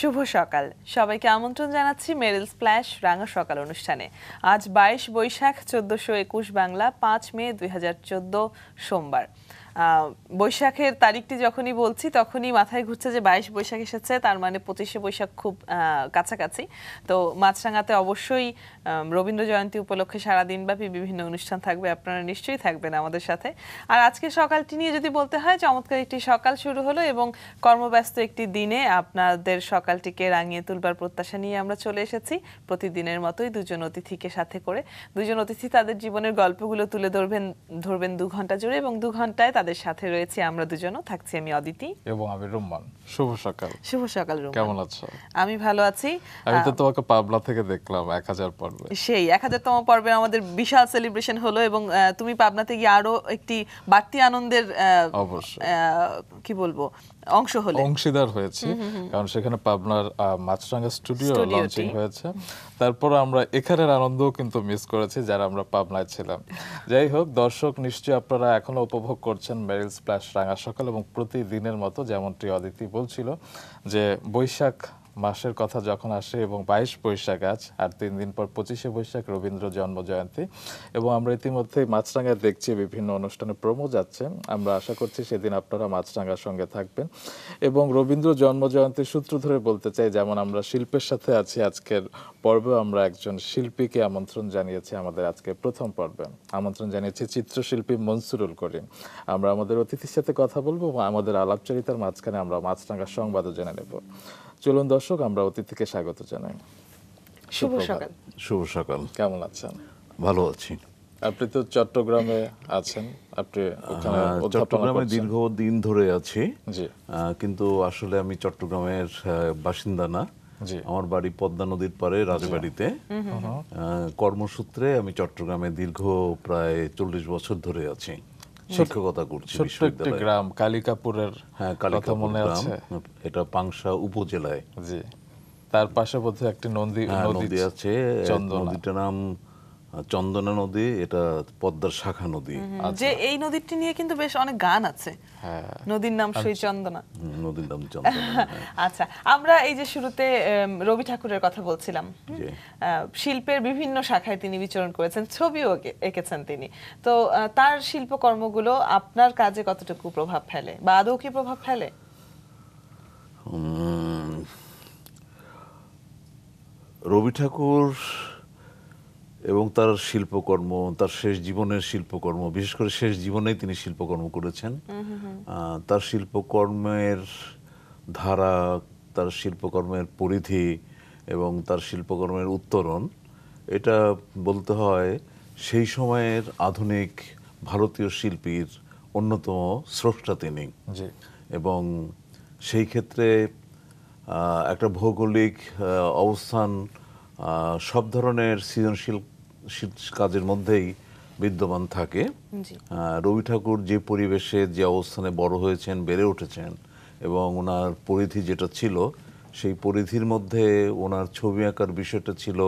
শুভ সকাল সবাইকে আমন্ত্রণ জানাচ্ছি মেরিল স্প্ল্যাশ রাঙা সকাল অনুষ্ঠানে আজ বাইশ বৈশাখ চোদ্দশো একুশ বাংলা পাঁচ মে দুই সোমবার বৈশাখের তারিখটি যখনই বলছি তখনই মাথায় ঘুরছে যে বাইশ বৈশাখ এসেছে তার মানে পঁচিশে বৈশাখ খুব কাছাকাছি তো মাছরাঙাতে অবশ্যই রবীন্দ্র জয়ন্তী উপলক্ষে সারাদিনব্যাপী বিভিন্ন অনুষ্ঠান থাকবে আপনারা নিশ্চয়ই থাকবেন আমাদের সাথে আর আজকে সকালটি নিয়ে যদি বলতে হয় চমৎকার একটি সকাল শুরু হলো এবং কর্মব্যস্ত একটি দিনে আপনাদের সকালটিকে রাঙিয়ে তুলবার প্রত্যাশা নিয়ে আমরা চলে এসেছি প্রতিদিনের মতোই দুজন অতিথিকে সাথে করে দুজন অতিথি তাদের জীবনের গল্পগুলো তুলে ধরবেন ধরবেন দু ঘন্টা জুড়ে এবং দু ঘন্টায় তাদের আপনাদের সাথে রয়েছে আমরা দুজনও থাকছি আমি অদিতি এবং আমি রুম্মান শুভ সকাল শুভ সকাল রুম্মান কেমন আছো আমি ভালো আছি আমি তো তোমাকে পাবলা থেকে দেখলাম 1000 পর্বে সেই 1000 তম পর্বে আমাদের বিশাল সেলিব্রেশন হলো এবং তুমি পাবনাতে গিয়ে আরো একটি বাড়তি আনন্দের অবশ্যই কি বলবো অংশ হলে অংশীদার হয়েছি কারণ সেখানে পাবনার মাছরাঙ্গা স্টুডিও লঞ্চিং হয়েছে তারপর আমরা এখানের আনন্দও কিন্তু মিস করেছি যারা আমরা পাবনায় ছিলাম যাই হোক দর্শক নিশ্চয়ই আপনারা এখনো উপভোগ করছেন মেরিল স্প্ল্যাশ রাঙা সকাল এবং প্রতিদিনের মতো যেমনটি অদিতি বলছিল যে বৈশাখ মাসের কথা যখন আসে এবং বাইশ বৈশাখ আজ আর তিন দিন পর পঁচিশে বৈশাখ রবীন্দ্র জন্ম জয়ন্তী এবং আমরা ইতিমধ্যে মাছরাঙ্গায় দেখছি বিভিন্ন অনুষ্ঠানে প্রমো যাচ্ছে আমরা আশা করছি সেদিন আপনারা মাছরাঙ্গার সঙ্গে থাকবেন এবং রবীন্দ্র জন্ম জয়ন্তীর সূত্র ধরে বলতে চাই যেমন আমরা শিল্পের সাথে আছি আজকের পর্বে আমরা একজন শিল্পীকে আমন্ত্রণ জানিয়েছি আমাদের আজকে প্রথম পর্বে আমন্ত্রণ জানিয়েছি চিত্রশিল্পী মনসুরুল করিম আমরা আমাদের অতিথির সাথে কথা বলবো আমাদের আলাপচারিতার মাঝখানে আমরা মাছরাঙ্গার সংবাদও জেনে নেব চলুন দর্শক আমরা থেকে স্বাগত জানাই শুভ সকাল শুভ সকাল কেমন আছেন ভালো আছি আপনি তো চট্টগ্রামে আছেন আপনি চট্টগ্রামে দীর্ঘ দিন ধরে আছি কিন্তু আসলে আমি চট্টগ্রামের বাসিন্দা না আমার বাড়ি পদ্মা নদীর পারে রাজবাড়িতে কর্মসূত্রে আমি চট্টগ্রামে দীর্ঘ প্রায় চল্লিশ বছর ধরে আছি শিক্ষকতা করছি বিশ্ববিদ্যালয়ে গ্রাম কালিকাপুরের হ্যাঁ কালিকাপুর আছে এটা পাংশা উপজেলায় জি তার পাশে বোধহয় একটি হ্যাঁ, নদী নদী আছে নদীটার নাম চন্দনা নদী এটা পদ্মার শাখা নদী যে এই নদীটি নিয়ে কিন্তু বেশ অনেক গান আছে হ্যাঁ। নদীর নাম সেই চন্দনা নদীর নাম চন্দনা হ্যাঁ। আচ্ছা আমরা এই যে শুরুতে রবি ঠাকুরের কথা বলছিলাম শিল্পের বিভিন্ন শাখায় তিনি বিচরণ করেছেন ছবিও এঁকেছেন তিনি তো তার শিল্পকর্মগুলো আপনার কাজে কতটুকু প্রভাব ফেলে বা আদৌ কি প্রভাব ফেলে রবি ঠাকুর এবং তার শিল্পকর্ম তার শেষ জীবনের শিল্পকর্ম বিশেষ করে শেষ জীবনেই তিনি শিল্পকর্ম করেছেন তার শিল্পকর্মের ধারা তার শিল্পকর্মের পরিধি এবং তার শিল্পকর্মের উত্তরণ এটা বলতে হয় সেই সময়ের আধুনিক ভারতীয় শিল্পীর অন্যতম স্রষ্টা তিনি এবং সেই ক্ষেত্রে একটা ভৌগোলিক অবস্থান সব ধরনের সৃজনশীল কাজের মধ্যেই বিদ্যমান থাকে রবি ঠাকুর যে পরিবেশে যে অবস্থানে বড় হয়েছেন বেড়ে উঠেছেন এবং ওনার পরিধি যেটা ছিল সেই পরিধির মধ্যে ওনার ছবি আঁকার বিষয়টা ছিল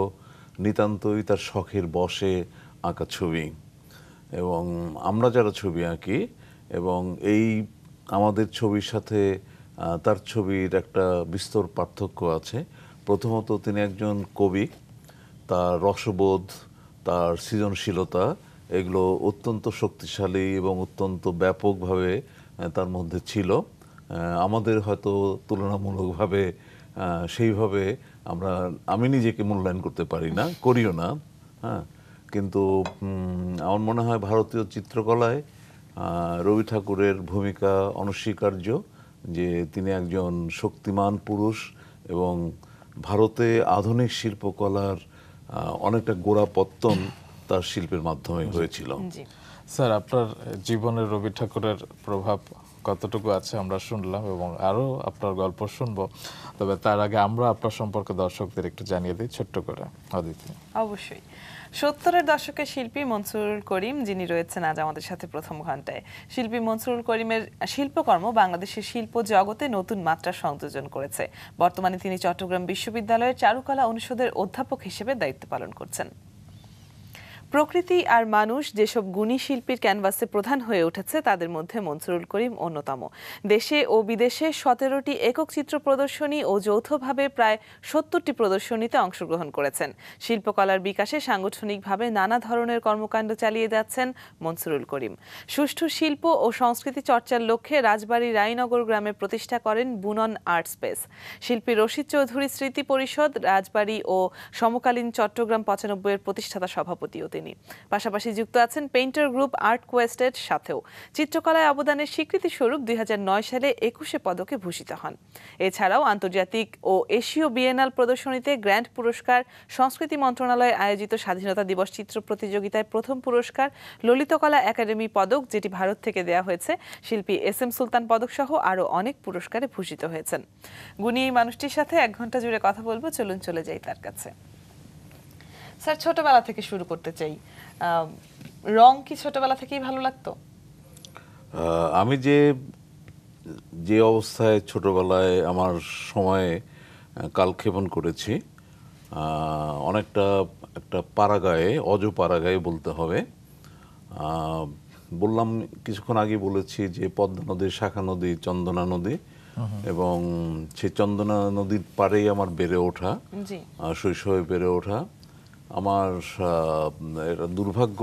নিতান্তই তার শখের বসে আঁকা ছবি এবং আমরা যারা ছবি আঁকি এবং এই আমাদের ছবির সাথে তার ছবির একটা বিস্তর পার্থক্য আছে প্রথমত তিনি একজন কবি তার রসবোধ তার সৃজনশীলতা এগুলো অত্যন্ত শক্তিশালী এবং অত্যন্ত ব্যাপকভাবে তার মধ্যে ছিল আমাদের হয়তো তুলনামূলকভাবে সেইভাবে আমরা আমি নিজেকে মূল্যায়ন করতে পারি না করিও না হ্যাঁ কিন্তু আমার মনে হয় ভারতীয় চিত্রকলায় রবি ঠাকুরের ভূমিকা অনস্বীকার্য যে তিনি একজন শক্তিমান পুরুষ এবং ভারতে আধুনিক শিল্পকলার অনেকটা গোড়াপত্তন তার শিল্পের মাধ্যমে হয়েছিল স্যার আপনার জীবনে রবি ঠাকুরের প্রভাব কতটুকু আছে আমরা শুনলাম এবং আরও আপনার গল্প শুনবো তবে তার আগে আমরা আপনার সম্পর্কে দর্শকদের একটু জানিয়ে দিই ছোট্ট করে অদিতি অবশ্যই সত্তরের দশকে শিল্পী মনসুরুল করিম যিনি রয়েছেন আজ আমাদের সাথে প্রথম ঘন্টায় শিল্পী মনসুরুল করিমের শিল্পকর্ম বাংলাদেশের শিল্প জগতে নতুন মাত্রা সংযোজন করেছে বর্তমানে তিনি চট্টগ্রাম বিশ্ববিদ্যালয়ের চারুকলা অনুষদের অধ্যাপক হিসেবে দায়িত্ব পালন করছেন প্রকৃতি আর মানুষ যেসব গুণী শিল্পীর ক্যানভাসে প্রধান হয়ে উঠেছে তাদের মধ্যে মনসুরুল করিম অন্যতম দেশে ও বিদেশে সতেরোটি একক চিত্র প্রদর্শনী ও যৌথভাবে প্রায় সত্তরটি প্রদর্শনীতে অংশগ্রহণ করেছেন শিল্পকলার বিকাশে সাংগঠনিকভাবে নানা ধরনের কর্মকাণ্ড চালিয়ে যাচ্ছেন মনসুরুল করিম সুষ্ঠু শিল্প ও সংস্কৃতি চর্চার লক্ষ্যে রাজবাড়ী রায়নগর গ্রামে প্রতিষ্ঠা করেন বুনন আর্ট স্পেস শিল্পী রশিদ চৌধুরী স্মৃতি পরিষদ রাজবাড়ী ও সমকালীন চট্টগ্রাম পঁচানব্বইয়ের প্রতিষ্ঠাতা সভাপতিও তিনি পাশাপাশি যুক্ত আছেন পেইন্টার গ্রুপ আর্ট কোয়েস্টের সাথেও চিত্রকলায় অবদানের স্বীকৃতি স্বরূপ দুই সালে একুশে পদকে ভূষিত হন এছাড়াও আন্তর্জাতিক ও এশীয় বিএনএল প্রদর্শনীতে গ্র্যান্ড পুরস্কার সংস্কৃতি মন্ত্রণালয়ে আয়োজিত স্বাধীনতা দিবস চিত্র প্রতিযোগিতায় প্রথম পুরস্কার ললিতকলা একাডেমি পদক যেটি ভারত থেকে দেয়া হয়েছে শিল্পী এস এম সুলতান পদক সহ আরও অনেক পুরস্কারে ভূষিত হয়েছেন গুণী এই মানুষটির সাথে এক ঘন্টা জুড়ে কথা বলবো চলুন চলে যাই তার কাছে স্যার ছোটবেলা থেকে শুরু করতে চাই রং কি ছোটবেলা থেকেই ভালো লাগতো আমি যে যে অবস্থায় ছোটবেলায় আমার সময়ে কালক্ষেপণ করেছি অনেকটা একটা পাড়াগায়ে অজ গায়ে বলতে হবে বললাম কিছুক্ষণ আগে বলেছি যে পদ্মা নদী শাখা নদী চন্দনা নদী এবং সেই চন্দনা নদীর পাড়েই আমার বেড়ে ওঠা শৈশবে বেড়ে ওঠা আমার দুর্ভাগ্য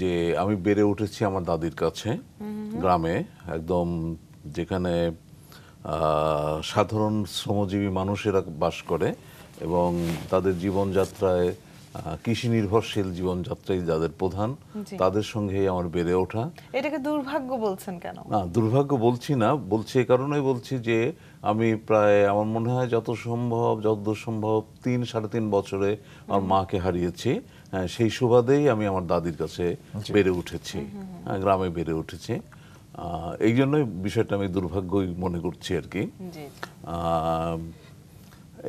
যে আমি বেড়ে উঠেছি আমার দাদির কাছে গ্রামে একদম যেখানে সাধারণ শ্রমজীবী মানুষেরা বাস করে এবং তাদের জীবনযাত্রায় কৃষি নির্ভরশীল জীবনযাত্রাই যাদের প্রধান তাদের সঙ্গেই আমার বেড়ে ওঠা এটাকে দুর্ভাগ্য বলছেন কেন না দুর্ভাগ্য বলছি না বলছি এ কারণেই বলছি যে আমি প্রায় আমার মনে হয় যত সম্ভব যতদূর সম্ভব তিন সাড়ে তিন বছরে আমার মাকে হারিয়েছি হ্যাঁ, সেই সুবাদেই আমি আমার দাদির কাছে বেড়ে উঠেছি হ্যাঁ, গ্রামে বেড়ে উঠেছি এই জন্যই বিষয়টা আমি দুর্ভাগ্যই মনে করছি আর কি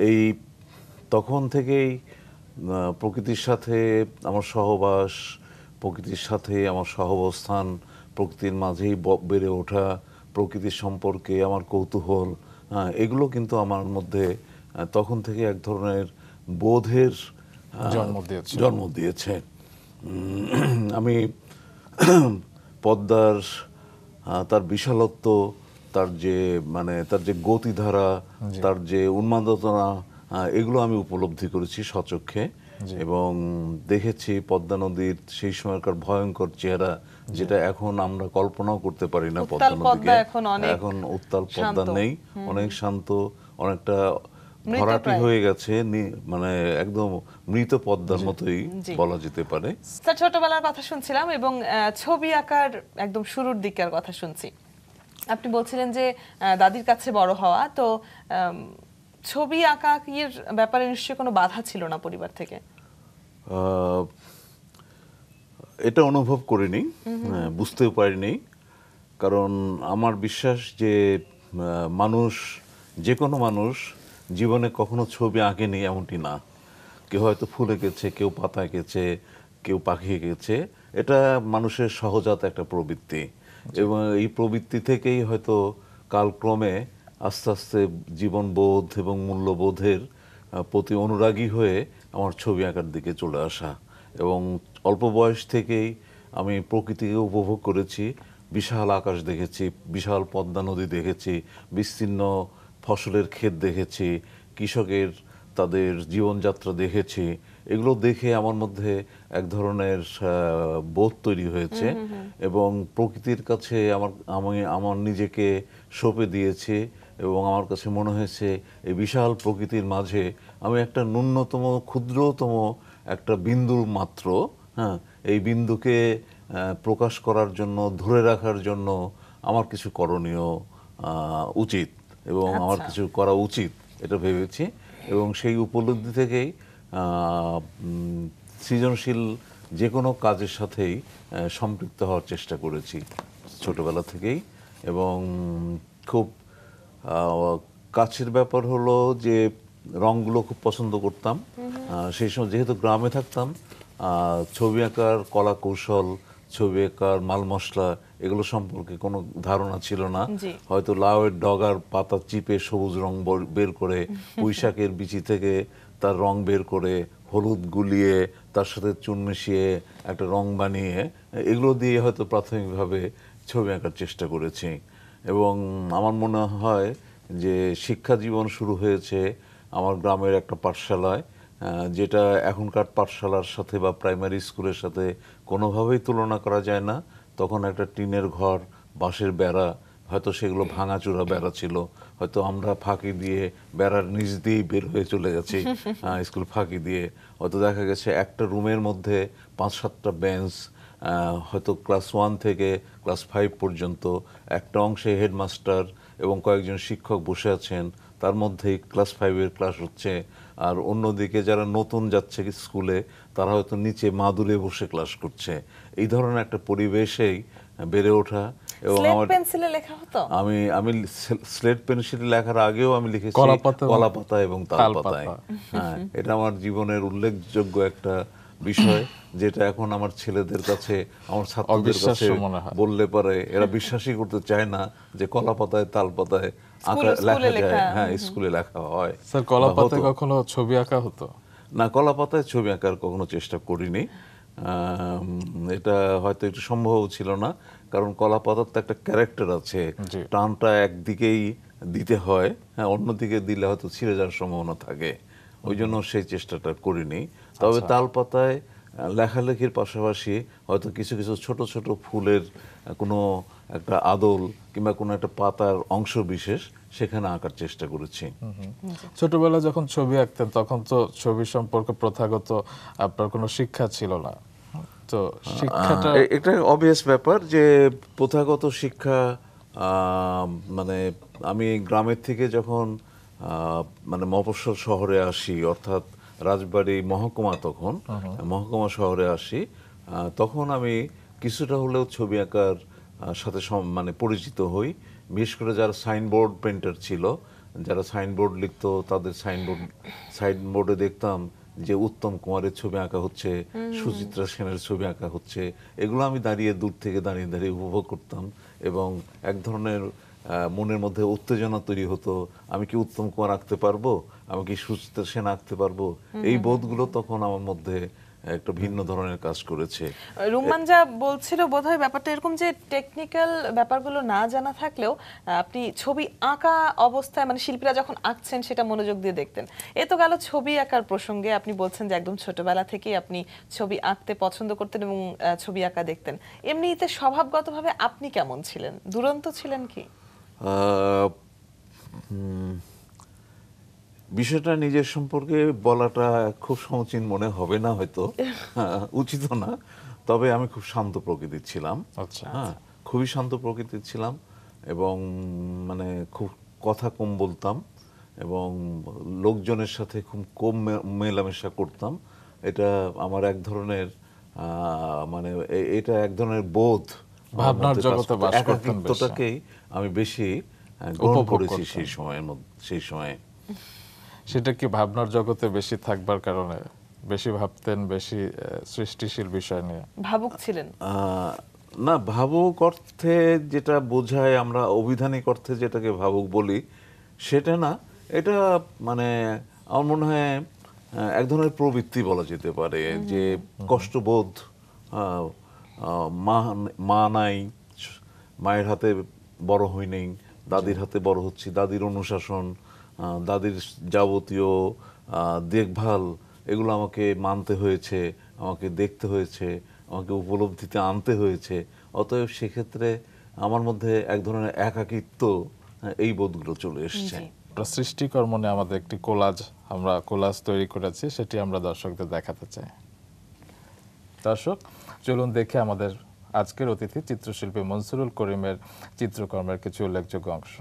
এই তখন থেকেই প্রকৃতির সাথে আমার সহবাস প্রকৃতির সাথে আমার সহবস্থান প্রকৃতির মাঝেই বেড়ে ওঠা প্রকৃতির সম্পর্কে আমার কৌতূহল এগুলো কিন্তু আমার মধ্যে তখন থেকে এক ধরনের বোধের জন্ম দিয়েছে জন্ম দিয়েছে আমি পদ্মার তার বিশালত্ব তার যে মানে তার যে গতিধারা তার যে উন্মাদনা এগুলো আমি উপলব্ধি করেছি সচক্ষে এবং দেখেছি পদ্মা নদীর সেই সময়কার ভয়ঙ্কর চেহারা যেটা এখন আমরা কল্পনাও করতে পারি না পদ্মা নদীকে এখন উত্তাল পদ্মা নেই অনেক শান্ত অনেকটা ভরাটি হয়ে গেছে মানে একদম মৃত পদ্মার মতোই বলা যেতে পারে স্যার ছোটবেলার কথা শুনছিলাম এবং ছবি আঁকার একদম শুরুর দিকের কথা শুনছি আপনি বলছিলেন যে দাদির কাছে বড় হওয়া তো ছবি আঁকা আঁকির ব্যাপারে নিশ্চয়ই কোনো বাধা ছিল না পরিবার থেকে এটা অনুভব করিনি হ্যাঁ, বুঝতেও পারিনি কারণ আমার বিশ্বাস যে মানুষ যে কোনো মানুষ জীবনে কখনো ছবি আঁকেনি এমনটি না কেউ হয়তো ফুল এঁকেছে কেউ পাতা এঁকেছে কেউ পাখি এঁকেছে এটা মানুষের সহজাত একটা প্রবৃত্তি এবং এই প্রবৃত্তি থেকেই হয়তো কালক্রমে আস্তে আস্তে জীবনবোধ এবং মূল্যবোধের প্রতি অনুরাগী হয়ে আমার ছবি আঁকার দিকে চলে আসা এবং অল্প বয়স থেকেই আমি প্রকৃতিকে উপভোগ করেছি বিশাল আকাশ দেখেছি বিশাল পদ্মা নদী দেখেছি বিস্তীর্ণ ফসলের ক্ষেত দেখেছি কৃষকের তাদের জীবনযাত্রা দেখেছি এগুলো দেখে আমার মধ্যে এক ধরনের বোধ তৈরি হয়েছে এবং প্রকৃতির কাছে আমার আমি আমার নিজেকে সঁপে দিয়েছি এবং আমার কাছে মনে হয়েছে এই বিশাল প্রকৃতির মাঝে আমি একটা ন্যূনতম ক্ষুদ্রতম একটা বিন্দু মাত্র হ্যাঁ এই বিন্দুকে প্রকাশ করার জন্য ধরে রাখার জন্য আমার কিছু করণীয় উচিত এবং আচ্ছা। আমার কিছু করা উচিত এটা ভেবেছি এবং সেই উপলব্ধি থেকেই সৃজনশীল যে কোনো কাজের সাথেই সম্পৃক্ত হওয়ার চেষ্টা করেছি ছোটবেলা থেকেই এবং খুব কাছের ব্যাপার হলো যে রঙগুলো খুব পছন্দ করতাম সেই সময় যেহেতু গ্রামে থাকতাম ছবি আঁকার কলা কৌশল ছবি আঁকার মাল মশলা এগুলো সম্পর্কে কোনো ধারণা ছিল না হয়তো লাউয়ের ডগার পাতা চিপে সবুজ রং বের করে পুঁইশাকের বিচি থেকে তার রং বের করে হলুদ গুলিয়ে তার সাথে চুন মিশিয়ে একটা রং বানিয়ে এগুলো দিয়ে হয়তো প্রাথমিকভাবে ছবি আঁকার চেষ্টা করেছি এবং আমার মনে হয় যে শিক্ষা জীবন শুরু হয়েছে আমার গ্রামের একটা পাঠশালায় যেটা এখনকার পাঠশালার সাথে বা প্রাইমারি স্কুলের সাথে কোনোভাবেই তুলনা করা যায় না তখন একটা টিনের ঘর বাঁশের বেড়া হয়তো সেগুলো ভাঙাচোরা বেড়া ছিল হয়তো আমরা ফাঁকি দিয়ে বেড়ার নিচ দিয়েই বের হয়ে চলে গেছি স্কুল ফাঁকি দিয়ে হয়তো দেখা গেছে একটা রুমের মধ্যে পাঁচ সাতটা বেঞ্চ হয়তো ক্লাস ওয়ান থেকে ক্লাস ফাইভ পর্যন্ত একটা অংশে হেডমাস্টার এবং কয়েকজন শিক্ষক বসে আছেন তার মধ্যেই ক্লাস ফাইভের ক্লাস হচ্ছে আর অন্যদিকে যারা নতুন যাচ্ছে স্কুলে তারা হয়তো নিচে মাদুরে বসে ক্লাস করছে এই ধরনের একটা পরিবেশেই বেড়ে ওঠা এবং আমার পেন্সিলে লেখা হতো আমি আমি স্লেট পেন্সিলে লেখার আগেও আমি লিখেছি কলাপাতা এবং তালপাতায় হ্যাঁ এটা আমার জীবনের উল্লেখযোগ্য একটা বিষয় যেটা এখন আমার ছেলেদের কাছে আমার ছাত্রদের কাছে বললে পারে এরা বিশ্বাসই করতে চায় না যে কলা পাতায় তাল পাতায় আঁকা লেখা যায় হ্যাঁ স্কুলে লেখা হয় স্যার কলা পাতায় কখনো ছবি আঁকা হতো না কলা পাতায় ছবি আঁকার কখনো চেষ্টা করিনি এটা হয়তো একটু সম্ভব ছিল না কারণ কলা পাতার তো একটা ক্যারেক্টার আছে টানটা একদিকেই দিতে হয় হ্যাঁ অন্যদিকে দিলে হয়তো ছিঁড়ে যাওয়ার সম্ভাবনা থাকে ওই জন্য সেই চেষ্টাটা করিনি তবে আচ্ছা। তাল পাতায় লেখালেখির পাশাপাশি হয়তো কিছু কিছু ছোট ছোট ফুলের কোনো একটা আদল কিংবা কোনো একটা পাতার অংশ বিশেষ সেখানে আঁকার চেষ্টা করেছি ছোটবেলা যখন ছবি আঁকতেন তখন তো ছবি সম্পর্কে প্রথাগত আপনার কোনো শিক্ষা ছিল না তো শিক্ষাটা এটা অবভিয়াস ব্যাপার যে প্রথাগত শিক্ষা মানে আমি গ্রামের থেকে যখন মানে মফস্বল শহরে আসি অর্থাৎ রাজবাড়ি মহকুমা তখন মহকুমা শহরে আসি তখন আমি কিছুটা হলেও ছবি আঁকার সাথে মানে পরিচিত হই বিশেষ করে যারা সাইনবোর্ড পেন্টার ছিল যারা সাইনবোর্ড লিখতো তাদের সাইনবোর্ড সাইনবোর্ডে দেখতাম যে উত্তম কুমারের ছবি আঁকা হচ্ছে সুচিত্রা সেনের ছবি আঁকা হচ্ছে এগুলো আমি দাঁড়িয়ে দূর থেকে দাঁড়িয়ে দাঁড়িয়ে উপভোগ করতাম এবং এক ধরনের মনের মধ্যে উত্তেজনা তৈরি হতো আমি কি উত্তম কুমার আঁকতে পারবো আমি কি সুস্থ সেনা আঁকতে পারবো এই বোধগুলো তখন আমার মধ্যে একটা ভিন্ন ধরনের কাজ করেছে রুমান যা বলছিল বোধহয় ব্যাপারটা এরকম যে টেকনিক্যাল ব্যাপারগুলো না জানা থাকলেও আপনি ছবি আঁকা অবস্থায় মানে শিল্পীরা যখন আঁকছেন সেটা মনোযোগ দিয়ে দেখতেন এ তো গেল ছবি আঁকার প্রসঙ্গে আপনি বলছেন যে একদম ছোটবেলা থেকেই আপনি ছবি আঁকতে পছন্দ করতেন এবং ছবি আঁকা দেখতেন এমনিতে স্বভাবগতভাবে আপনি কেমন ছিলেন দুরন্ত ছিলেন কি বিষয়টা নিজের সম্পর্কে বলাটা খুব সমচীন মনে হবে না হয়তো হ্যাঁ, উচিত না তবে আমি খুব শান্ত প্রকৃতির ছিলাম আচ্ছা হ্যাঁ আচ্ছা। খুবই শান্ত প্রকৃতির ছিলাম এবং মানে খুব কথা কম বলতাম এবং লোকজনের সাথে খুব কম মেলামেশা করতাম এটা আমার এক ধরনের মানে এটা এক ধরনের বোধ ভাবনার জগতে বাস হ্যাঁ। আমি বেশি গ্রহণ করেছি সেই সময়ের মধ্যে সেই সময়ে সেটা কি ভাবনার জগতে বেশি থাকবার কারণে বেশি ভাবতেন বেশি সৃষ্টিশীল বিষয় নিয়ে ভাবুক ছিলেন না ভাবুক অর্থে যেটা বোঝায় আমরা অভিধানিক অর্থে যেটাকে ভাবুক বলি সেটা না এটা মানে আমার মনে হয় এক ধরনের প্রবৃত্তি বলা যেতে পারে যে কষ্টবোধ মা মা নাই মায়ের হাতে বড় হই নেই দাদির হাতে বড় হচ্ছি দাদির অনুশাসন দাদির যাবতীয় দেখভাল এগুলো আমাকে মানতে হয়েছে আমাকে দেখতে হয়েছে আমাকে উপলব্ধিতে আনতে হয়েছে অতএব সেক্ষেত্রে আমার মধ্যে এক ধরনের একাকিত্ব এই বোধগুলো চলে এসছে সৃষ্টিকর্ম নিয়ে আমাদের একটি কোলাজ আমরা কোলাজ তৈরি করেছি সেটি আমরা দর্শকদের দেখাতে চাই দর্শক চলুন দেখে আমাদের আজকের অতিথি চিত্রশিল্পী মনসুরুল করিমের চিত্রকর্মের কিছু উল্লেখযোগ্য অংশ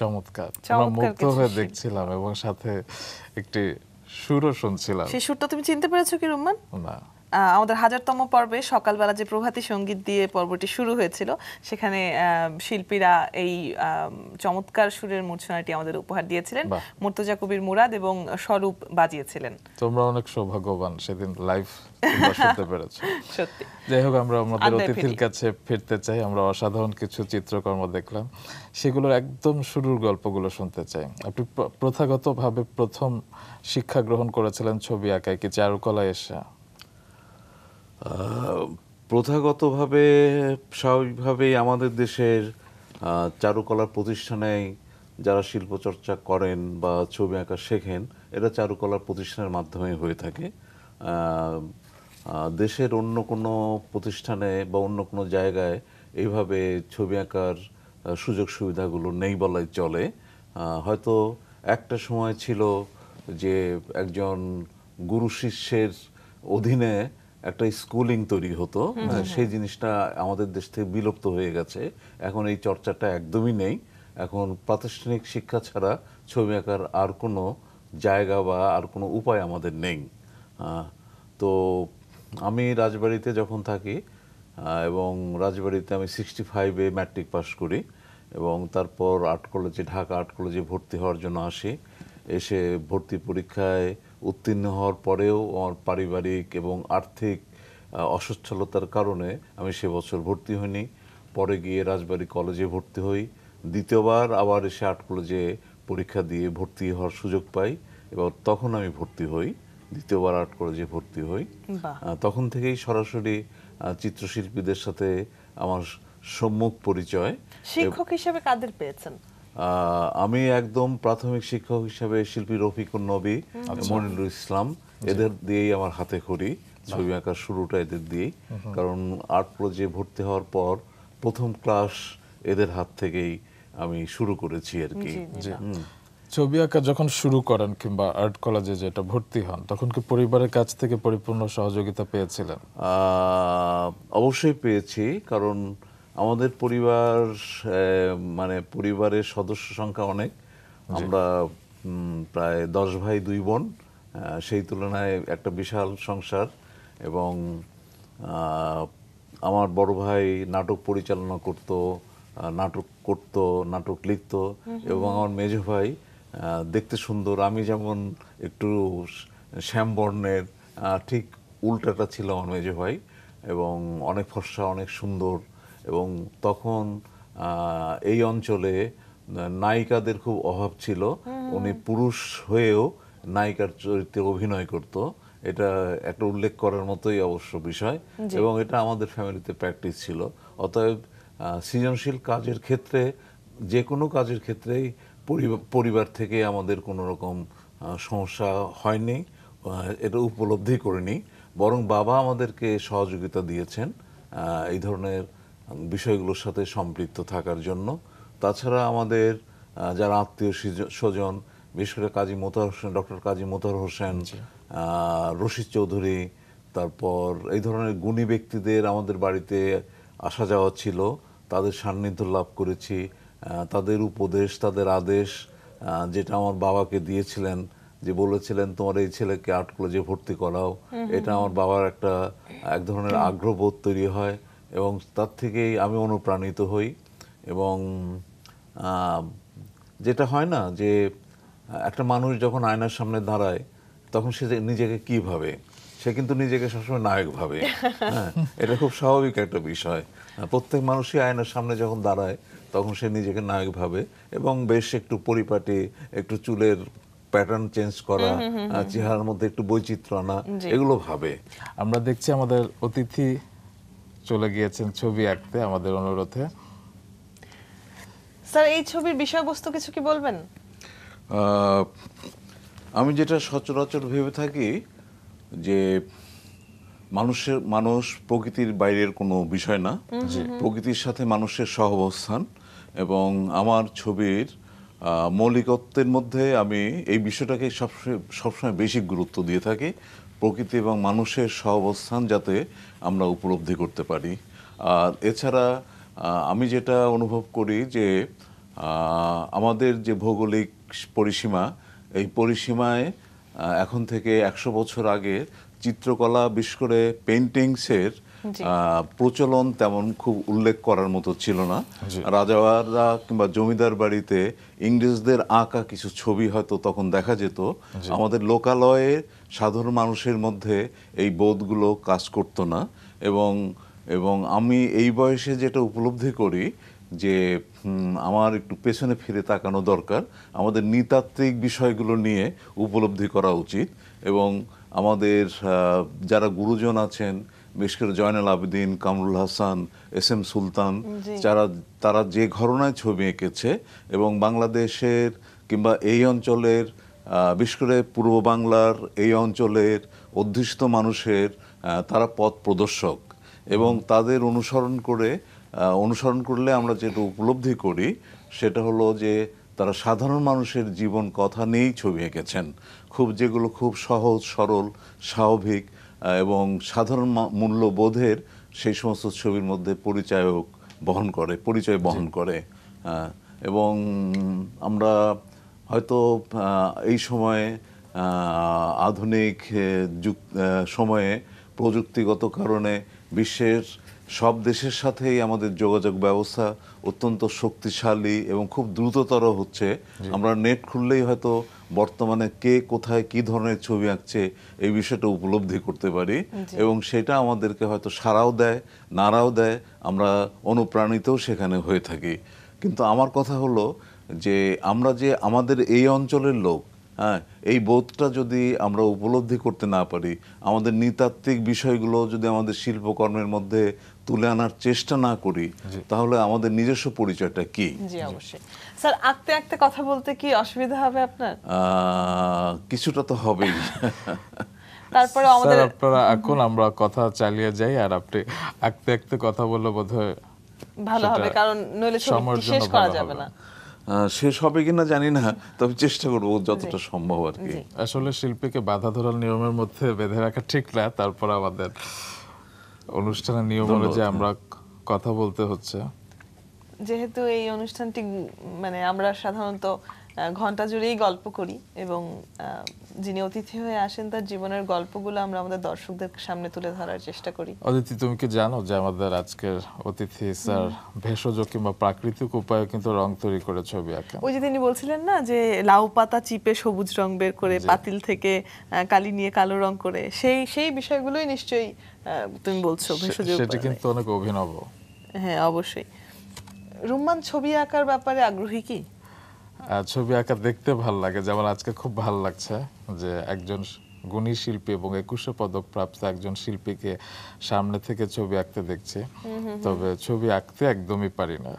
চমৎকার আমরা মুগ্ধ হয়ে দেখছিলাম এবং সাথে একটি সুরও শুনছিলাম সেই সুরটা তুমি চিনতে পেরেছো কি রোমান না আমাদের হাজারতম পর্বে সকালবেলা যে প্রভাতী সঙ্গীত দিয়ে পর্বটি শুরু হয়েছিল সেখানে শিল্পীরা এই চমৎকার সুরের মূর্ছনাটি আমাদের উপহার দিয়েছিলেন মুর্তজা কবির মুরাদ এবং স্বরূপ বাজিয়েছিলেন তোমরা অনেক সৌভাগ্যবান সেদিন লাইভ শুনতে পেরেছো সত্যি যাই হোক আমরা আমাদের অতিথির কাছে ফিরতে চাই আমরা অসাধারণ কিছু চিত্রকর্ম দেখলাম সেগুলোর একদম শুরুর গল্পগুলো শুনতে চাই আপনি প্রথাগতভাবে প্রথম শিক্ষা গ্রহণ করেছিলেন ছবি আঁকায় কি চারুকলা এসে প্রথাগতভাবে স্বাভাবিকভাবেই আমাদের দেশের চারুকলার প্রতিষ্ঠানে যারা শিল্পচর্চা করেন বা ছবি আঁকা শেখেন এটা চারুকলার প্রতিষ্ঠানের মাধ্যমে হয়ে থাকে দেশের অন্য কোনো প্রতিষ্ঠানে বা অন্য কোনো জায়গায় এইভাবে ছবি আঁকার সুযোগ সুবিধাগুলো নেই বলাই চলে হয়তো একটা সময় ছিল যে একজন গুরু শিষ্যের অধীনে একটা স্কুলিং তৈরি হতো মানে সেই জিনিসটা আমাদের দেশ থেকে বিলুপ্ত হয়ে গেছে এখন এই চর্চাটা একদমই নেই এখন প্রাতিষ্ঠানিক শিক্ষা ছাড়া ছবি আঁকার আর কোনো জায়গা বা আর কোনো উপায় আমাদের নেই তো আমি রাজবাড়িতে যখন থাকি এবং রাজবাড়িতে আমি সিক্সটি ফাইভে ম্যাট্রিক পাস করি এবং তারপর আর্ট কলেজে ঢাকা আর্ট কলেজে ভর্তি হওয়ার জন্য আসি এসে ভর্তি পরীক্ষায় উত্তীর্ণ হওয়ার পরেও আমার পারিবারিক এবং আর্থিক অসচ্ছলতার কারণে আমি সে বছর ভর্তি হইনি পরে গিয়ে রাজবাড়ি কলেজে ভর্তি হই দ্বিতীয়বার আবার এসে আর্ট কলেজে পরীক্ষা দিয়ে ভর্তি হওয়ার সুযোগ পাই এবং তখন আমি ভর্তি হই দ্বিতীয়বার আর্ট কলেজে ভর্তি হই তখন থেকেই সরাসরি চিত্রশিল্পীদের সাথে আমার সম্মুখ পরিচয় শিক্ষক হিসেবে কাদের পেয়েছেন আমি একদম প্রাথমিক শিক্ষক হিসাবে শিল্পী রফিকুল নবী আচ্ছা। মনিরুল ইসলাম এদের দিয়েই আমার হাতে করি ছবি আঁকার শুরুটা এদের দিয়েই কারণ আর্ট প্রজে ভর্তি হওয়ার পর প্রথম ক্লাস এদের হাত থেকেই আমি শুরু করেছি আর কি ছবি আঁকা যখন শুরু করেন কিংবা আর্ট কলেজে যেটা ভর্তি হন তখন কি পরিবারের কাছ থেকে পরিপূর্ণ সহযোগিতা পেয়েছিলেন অবশ্যই পেয়েছি কারণ আমাদের পরিবার মানে পরিবারের সদস্য সংখ্যা অনেক আমরা প্রায় দশ ভাই দুই বোন সেই তুলনায় একটা বিশাল সংসার এবং আমার বড় ভাই নাটক পরিচালনা করত নাটক করত নাটক লিখত এবং আমার মেজ ভাই দেখতে সুন্দর আমি যেমন একটু শ্যাম বর্ণের ঠিক উল্টাটা ছিল আমার মেজ ভাই এবং অনেক ফর্সা অনেক সুন্দর এবং তখন এই অঞ্চলে নায়িকাদের খুব অভাব ছিল উনি পুরুষ হয়েও নায়িকার চরিত্রে অভিনয় করত এটা একটা উল্লেখ করার মতোই অবশ্য বিষয় এবং এটা আমাদের ফ্যামিলিতে প্র্যাকটিস ছিল অতএব সৃজনশীল কাজের ক্ষেত্রে যে কোনো কাজের ক্ষেত্রেই পরিবার থেকে আমাদের কোনো রকম সমস্যা হয়নি এটা উপলব্ধি করিনি বরং বাবা আমাদেরকে সহযোগিতা দিয়েছেন এই ধরনের বিষয়গুলোর সাথে সম্পৃক্ত থাকার জন্য তাছাড়া আমাদের যারা আত্মীয় স্বজন বিশেষ করে কাজী মোতার হোসেন ডক্টর কাজী মোতার হোসেন রশিদ চৌধুরী তারপর এই ধরনের গুণী ব্যক্তিদের আমাদের বাড়িতে আসা যাওয়া ছিল তাদের সান্নিধ্য লাভ করেছি তাদের উপদেশ তাদের আদেশ যেটা আমার বাবাকে দিয়েছিলেন যে বলেছিলেন তোমার এই ছেলেকে আর্ট কলেজে ভর্তি করাও এটা আমার বাবার একটা এক ধরনের আগ্রহবোধ তৈরি হয় এবং তার থেকেই আমি অনুপ্রাণিত হই এবং যেটা হয় না যে একটা মানুষ যখন আয়নার সামনে দাঁড়ায় তখন সে নিজেকে কি ভাবে সে কিন্তু নিজেকে সবসময় নায়ক ভাবে হ্যাঁ এটা খুব স্বাভাবিক একটা বিষয় প্রত্যেক মানুষই আয়নার সামনে যখন দাঁড়ায় তখন সে নিজেকে নায়ক ভাবে এবং বেশ একটু পরিপাটি একটু চুলের প্যাটার্ন চেঞ্জ করা চেহারার মধ্যে একটু বৈচিত্র্য আনা এগুলো ভাবে আমরা দেখছি আমাদের অতিথি চলে গিয়েছেন ছবি আঁকতে আমাদের অনুরোধে স্যার এই ছবির বিষয়বস্তু কিছু কি বলবেন আমি যেটা সচরাচর ভেবে থাকি যে মানুষের মানুষ প্রকৃতির বাইরের কোনো বিষয় না প্রকৃতির সাথে মানুষের সহবস্থান এবং আমার ছবির মৌলিকত্বের মধ্যে আমি এই বিষয়টাকে সবসময় সবসময় বেশি গুরুত্ব দিয়ে থাকি প্রকৃতি এবং মানুষের সহাবস্থান যাতে আমরা উপলব্ধি করতে পারি আর এছাড়া আমি যেটা অনুভব করি যে আমাদের যে ভৌগোলিক পরিসীমা এই পরিসীমায় এখন থেকে একশো বছর আগে চিত্রকলা বিশেষ করে পেন্টিংসের প্রচলন তেমন খুব উল্লেখ করার মতো ছিল না রাজাওয়ারা কিংবা জমিদার বাড়িতে ইংরেজদের আঁকা কিছু ছবি হয়তো তখন দেখা যেত আমাদের লোকালয়ে সাধারণ মানুষের মধ্যে এই বোধগুলো কাজ করতো না এবং এবং আমি এই বয়সে যেটা উপলব্ধি করি যে আমার একটু পেছনে ফিরে তাকানো দরকার আমাদের নৃতাত্ত্বিক বিষয়গুলো নিয়ে উপলব্ধি করা উচিত এবং আমাদের যারা গুরুজন আছেন বিশেষ করে জয়নাল আবেদিন কামরুল হাসান এস এম সুলতান যারা তারা যে ঘরনায় ছবি এঁকেছে এবং বাংলাদেশের কিংবা এই অঞ্চলের বিশেষ করে পূর্ব বাংলার এই অঞ্চলের অধ্যুষিত মানুষের তারা পথ প্রদর্শক এবং তাদের অনুসরণ করে অনুসরণ করলে আমরা যেটা উপলব্ধি করি সেটা হলো যে তারা সাধারণ মানুষের জীবন কথা নিয়েই ছবি এঁকেছেন খুব যেগুলো খুব সহজ সরল স্বাভাবিক এবং সাধারণ মূল্যবোধের সেই সমস্ত ছবির মধ্যে পরিচয়ক বহন করে পরিচয় বহন করে এবং আমরা হয়তো এই সময়ে আধুনিক যুগ সময়ে প্রযুক্তিগত কারণে বিশ্বের সব দেশের সাথেই আমাদের যোগাযোগ ব্যবস্থা অত্যন্ত শক্তিশালী এবং খুব দ্রুততর হচ্ছে আমরা নেট খুললেই হয়তো বর্তমানে কে কোথায় কি ধরনের ছবি আঁকছে এই বিষয়টা উপলব্ধি করতে পারি এবং সেটা আমাদেরকে হয়তো সারাও দেয় নাড়াও দেয় আমরা অনুপ্রাণিতও সেখানে হয়ে থাকি কিন্তু আমার কথা হলো যে আমরা যে আমাদের এই অঞ্চলের লোক হ্যাঁ এই বোধটা যদি আমরা উপলব্ধি করতে না পারি আমাদের নৃতাত্ত্বিক বিষয়গুলো যদি আমাদের শিল্পকর্মের মধ্যে তুলে আনার চেষ্টা না করি তাহলে আমাদের নিজস্ব পরিচয়টা কি জি অবশ্যই স্যার আঁকতে আঁকতে কথা বলতে কি অসুবিধা হবে আপনার কিছুটা তো হবেই তারপরে আমাদের আপনারা এখন আমরা কথা চালিয়ে যাই আর আপনি আঁকতে আঁকতে কথা বললে বোধহয় ভালো হবে কারণ নইলে ছবি শেষ করা যাবে না শেষ হবে কিনা জানি না তবে চেষ্টা করব যতটা সম্ভব আর কি আসলে শিল্পীকে বাধা ধরার নিয়মের মধ্যে বেঁধে রাখা ঠিক না তারপর আমাদের অনুষ্ঠানের নিয়ম যে আমরা কথা বলতে হচ্ছে যেহেতু এই অনুষ্ঠানটি মানে আমরা সাধারণত ঘন্টা জুড়েই গল্প করি এবং যিনি অতিথি হয়ে আসেন তার জীবনের গল্পগুলো আমরা আমাদের দর্শকদের সামনে তুলে ধরার চেষ্টা করি অদিতি তুমি কি জানো যে আমাদের আজকের অতিথি স্যার ভেষজ কিংবা প্রাকৃতিক উপায়ে কিন্তু রং তৈরি করে ছবি আঁকেন ওই যে তিনি বলছিলেন না যে লাউ পাতা চিপে সবুজ রং বের করে পাতিল থেকে কালি নিয়ে কালো রং করে সেই সেই বিষয়গুলোই নিশ্চয়ই তুমি বলছো ভেষজ সেটা কিন্তু অনেক অভিনব হ্যাঁ অবশ্যই রুম্মান ছবি আঁকার ব্যাপারে আগ্রহী কি ছবি আঁকা দেখতে ভাল লাগে যেমন আজকে খুব ভাল লাগছে যে একজন গুণী শিল্পী এবং একুশে পদক প্রাপ্ত একজন শিল্পীকে সামনে থেকে ছবি আঁকতে দেখছে তবে ছবি আঁকতে একদমই পারি না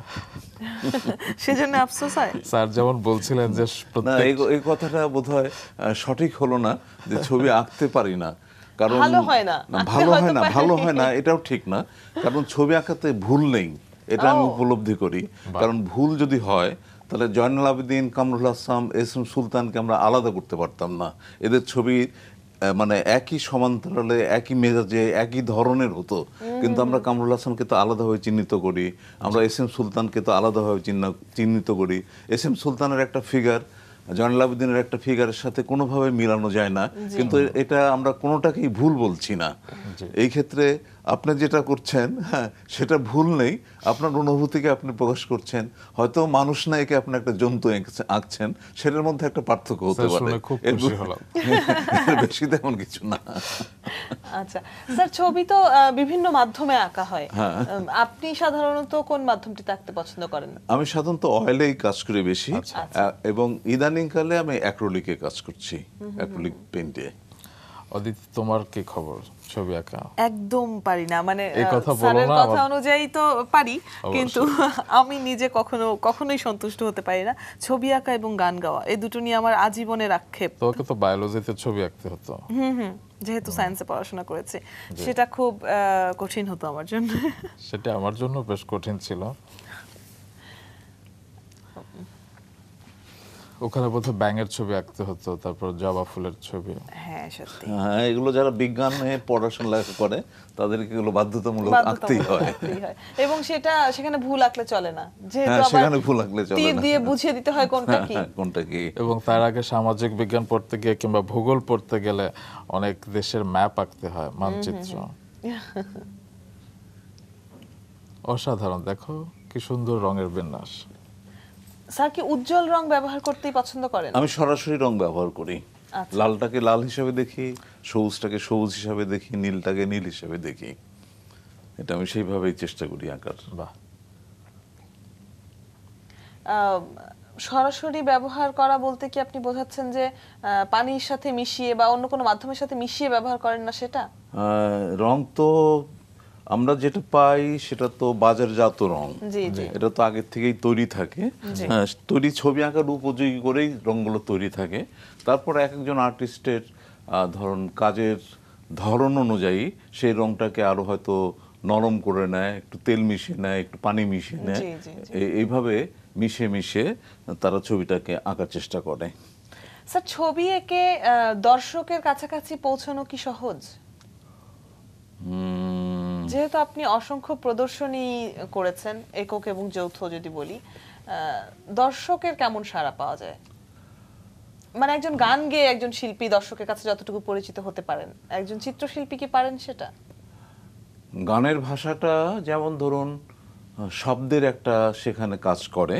সেজন্য আফসোস হয় স্যার যেমন বলছিলেন যে এই কথাটা বোধহয় সঠিক হলো না যে ছবি আঁকতে পারি না কারণ ভালো হয় না ভালো হয় না এটাও ঠিক না কারণ ছবি আঁকাতে ভুল নেই এটা আমি উপলব্ধি করি কারণ ভুল যদি হয় তাহলে জয়নুল আবেদিন কামরুল আসলাম এস এম সুলতানকে আমরা আলাদা করতে পারতাম না এদের ছবি মানে একই সমান্তরালে একই মেজাজে একই ধরনের হতো কিন্তু আমরা কামরুল হাসানকে তো আলাদাভাবে চিহ্নিত করি আমরা এস এম সুলতানকে তো আলাদাভাবে চিহ্ন চিহ্নিত করি এস এম সুলতানের একটা ফিগার জয়নুল আবেদিনের একটা ফিগারের সাথে কোনোভাবে মিলানো যায় না কিন্তু এটা আমরা কোনোটাকেই ভুল বলছি না এই ক্ষেত্রে আপনি যেটা করছেন হ্যাঁ সেটা ভুল নেই আপনার অনুভূতিকে আপনি প্রকাশ করছেন হয়তো মানুষ না একে আপনি একটা জন্তু আঁকছেন সেটার মধ্যে একটা পার্থক্য হতে পারে বেশি তেমন কিছু না আচ্ছা স্যার ছবি তো বিভিন্ন মাধ্যমে আঁকা হয় হ্যাঁ। আপনি সাধারণত কোন মাধ্যমটি আঁকতে পছন্দ করেন আমি সাধারণত অয়েলেই কাজ করি বেশি আচ্ছা। এবং ইদানিংকালে আমি অ্যাক্রোলিকে কাজ করছি অ্যাক্রোলিক পেন্টে অদিতি তোমার কি খবর ছবি আঁকা একদম পারি না মানে স্যারের কথা অনুযায়ী তো পারি কিন্তু আমি নিজে কখনো কখনোই সন্তুষ্ট হতে পারি না ছবি আঁকা এবং গান গাওয়া এই দুটো নিয়ে আমার আজীবনের আক্ষেপ তোকে তো বায়োলজিতে ছবি আঁকতে হতো হুম হুম যেহেতু সায়েন্সে পড়াশোনা করেছি সেটা খুব কঠিন হতো আমার জন্য সেটা আমার জন্য বেশ কঠিন ছিল ওখানে বলতে ব্যাঙের ছবি আঁকতে হতো তারপর জবা ফুলের ছবি হ্যাঁ সত্যি হ্যাঁ এগুলো যারা বিজ্ঞানে পড়াশোনা করে তাদেরকে এগুলো বাধ্যতামূলক আঁকতেই হয় এবং সেটা সেখানে ভুল আঁকলে চলে না যেহেতু হ্যাঁ, সেখানে ভুল আঁকলে চলে না দিয়ে বুঝিয়ে দিতে হয় কোনটা কি হ্যাঁ, কোনটা কি এবং তার আগে সামাজিক বিজ্ঞান পড়তে গিয়ে কিংবা ভূগোল পড়তে গেলে অনেক দেশের ম্যাপ আঁকতে হয় মানচিত্র অসাধারণ দেখো কি সুন্দর রঙের বিন্যাস স্যার কি উজ্জ্বল রং ব্যবহার করতেই পছন্দ করেন আমি সরাসরি রং ব্যবহার করি আচ্ছা। লালটাকে লাল হিসাবে দেখি সবুজটাকে সবুজ হিসাবে দেখি নীলটাকে নীল হিসাবে দেখি এটা আমি সেইভাবেই চেষ্টা করি আঁকার বাহ সরাসরি ব্যবহার করা বলতে কি আপনি বোঝাচ্ছেন যে পানির সাথে মিশিয়ে বা অন্য কোনো মাধ্যমের সাথে মিশিয়ে ব্যবহার করেন না সেটা রং তো আমরা যেটা পাই সেটা তো বাজারজাত রং এটা তো আগের থেকেই তৈরি থাকে হ্যাঁ, তৈরি ছবি আঁকার উপযোগী করেই রঙগুলো তৈরি থাকে তারপর এক একজন আর্টিস্টের ধরন কাজের ধরন অনুযায়ী সেই রংটাকে আরো হয়তো নরম করে নেয় একটু তেল মিশিয়ে নেয় একটু পানি মিশিয়ে নেয় এইভাবে মিশে মিশে তারা ছবিটাকে আঁকার চেষ্টা করে স্যার ছবি এঁকে দর্শকের কাছাকাছি পৌঁছানো কি সহজ হুম যেহেতু আপনি অসংখ্য প্রদর্শনী করেছেন একক এবং যৌথ যদি বলি দর্শকের কেমন সাড়া পাওয়া যায় মানে একজন গান গেয়ে একজন শিল্পী দর্শকের কাছে যতটুকু পরিচিত হতে পারেন একজন চিত্রশিল্পী কি পারেন সেটা গানের ভাষাটা যেমন ধরুন শব্দের একটা সেখানে কাজ করে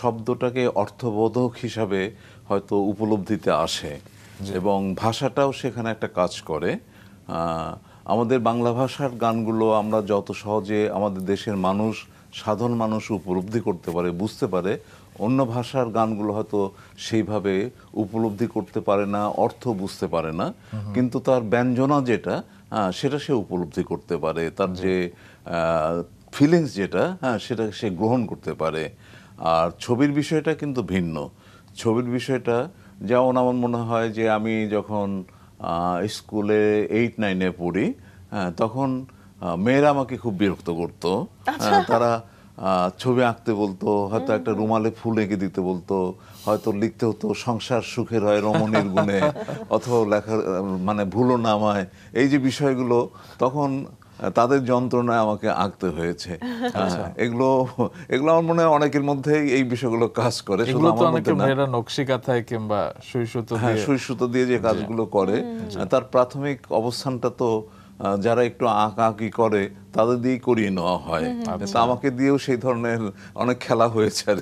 শব্দটাকে অর্থবোধক হিসাবে হয়তো উপলব্ধিতে আসে এবং ভাষাটাও সেখানে একটা কাজ করে আমাদের বাংলা ভাষার গানগুলো আমরা যত সহজে আমাদের দেশের মানুষ সাধারণ মানুষ উপলব্ধি করতে পারে বুঝতে পারে অন্য ভাষার গানগুলো হয়তো সেইভাবে উপলব্ধি করতে পারে না অর্থ বুঝতে পারে না কিন্তু তার ব্যঞ্জনা যেটা সেটা সে উপলব্ধি করতে পারে তার যে ফিলিংস যেটা হ্যাঁ সেটা সে গ্রহণ করতে পারে আর ছবির বিষয়টা কিন্তু ভিন্ন ছবির বিষয়টা যেমন আমার মনে হয় যে আমি যখন স্কুলে এইট নাইনে পড়ি হ্যাঁ, তখন মেয়েরা আমাকে খুব বিরক্ত করতো হ্যাঁ, আচ্ছা। তারা ছবি আঁকতে বলতো হয়তো একটা রুমালে ফুল এঁকে দিতে বলতো হয়তো লিখতে হতো সংসার সুখের হয় রমণীর গুণে অথবা লেখার মানে ভুলো নামায় এই যে বিষয়গুলো তখন তাদের যন্ত্রণায় আমাকে আঁকতে হয়েছে আচ্ছা। হ্যাঁ, এগুলো এগুলো আমার মনে হয় অনেকের মধ্যে এই বিষয়গুলো কাজ করে শুধু কাঁথায় কিংবা সুই হ্যাঁ, দিয়ে যে কাজগুলো করে তার প্রাথমিক অবস্থানটা তো যারা একটু আঁকাআঁকি করে তাদের দিয়েই করিয়ে নেওয়া হয় তা আচ্ছা। আমাকে দিয়েও সেই ধরনের অনেক খেলা হয়েছে আর